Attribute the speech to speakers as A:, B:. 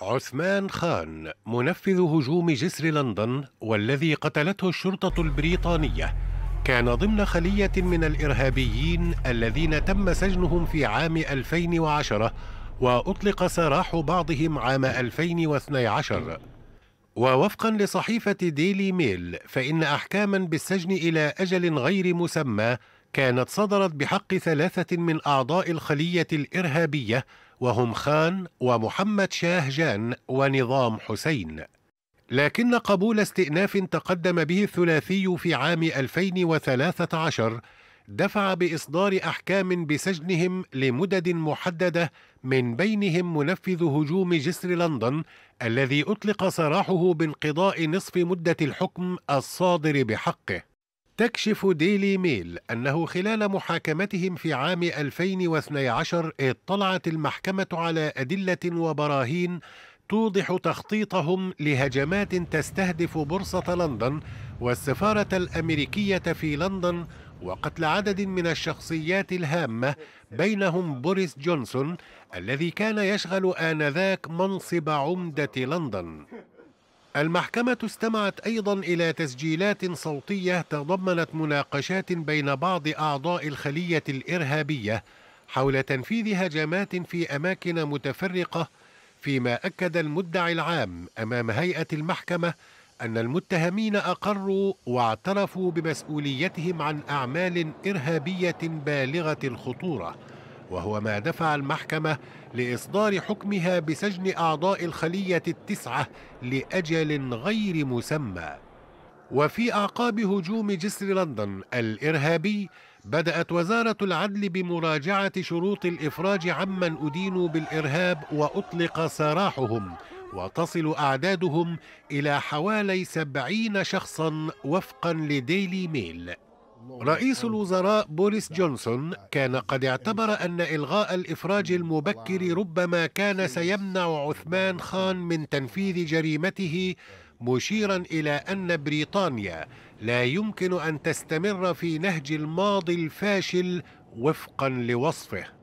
A: عثمان خان منفذ هجوم جسر لندن والذي قتلته الشرطة البريطانية كان ضمن خلية من الإرهابيين الذين تم سجنهم في عام 2010 وأطلق سراح بعضهم عام 2012 ووفقا لصحيفة ديلي ميل فإن أحكاما بالسجن إلى أجل غير مسمى كانت صدرت بحق ثلاثة من أعضاء الخلية الإرهابية وهم خان ومحمد شاه جان ونظام حسين لكن قبول استئناف تقدم به الثلاثي في عام 2013 دفع بإصدار أحكام بسجنهم لمدد محددة من بينهم منفذ هجوم جسر لندن الذي أطلق سراحه بانقضاء نصف مدة الحكم الصادر بحقه تكشف ديلي ميل أنه خلال محاكمتهم في عام 2012 اطلعت المحكمة على أدلة وبراهين توضح تخطيطهم لهجمات تستهدف بورصة لندن والسفارة الأمريكية في لندن وقتل عدد من الشخصيات الهامة بينهم بوريس جونسون الذي كان يشغل آنذاك منصب عمدة لندن المحكمة استمعت أيضا إلى تسجيلات صوتية تضمنت مناقشات بين بعض أعضاء الخلية الإرهابية حول تنفيذ هجمات في أماكن متفرقة فيما أكد المدعي العام أمام هيئة المحكمة أن المتهمين أقروا واعترفوا بمسؤوليتهم عن أعمال إرهابية بالغة الخطورة وهو ما دفع المحكمة لإصدار حكمها بسجن أعضاء الخلية التسعة لأجل غير مسمى وفي أعقاب هجوم جسر لندن الإرهابي بدأت وزارة العدل بمراجعة شروط الإفراج عمن أدينوا بالإرهاب وأطلق سراحهم وتصل أعدادهم إلى حوالي سبعين شخصا وفقا لديلي ميل رئيس الوزراء بوريس جونسون كان قد اعتبر أن إلغاء الإفراج المبكر ربما كان سيمنع عثمان خان من تنفيذ جريمته مشيرا إلى أن بريطانيا لا يمكن أن تستمر في نهج الماضي الفاشل وفقا لوصفه